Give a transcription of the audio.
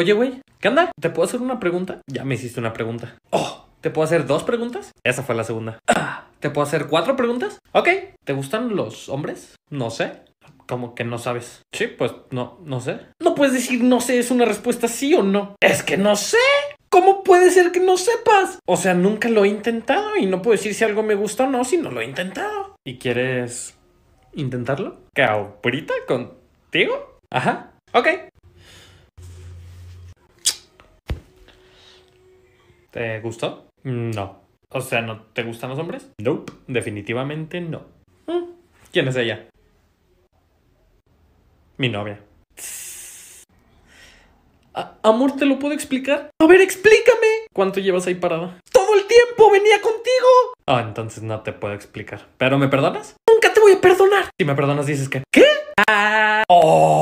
Oye, güey, ¿qué onda? ¿Te puedo hacer una pregunta? Ya me hiciste una pregunta. Oh, ¿te puedo hacer dos preguntas? Esa fue la segunda. Ah, ¿Te puedo hacer cuatro preguntas? Ok. ¿Te gustan los hombres? No sé. Como que no sabes. Sí, pues no, no sé. No puedes decir no sé, es una respuesta sí o no. Es que no sé. ¿Cómo puede ser que no sepas? O sea, nunca lo he intentado y no puedo decir si algo me gusta o no si no lo he intentado. ¿Y quieres intentarlo? ¿Que ahorita contigo? Ajá. Ok, ¿Te gustó? Mm, no. O sea, ¿no te gustan los hombres? Nope, definitivamente no. Mm. ¿Quién es ella? Mi novia. amor, ¿te lo puedo explicar? A ver, explícame. ¿Cuánto llevas ahí parada? Todo el tiempo venía contigo. Ah, entonces no te puedo explicar. ¿Pero me perdonas? Nunca te voy a perdonar. Si me perdonas dices que... ¿Qué? Ah... Oh.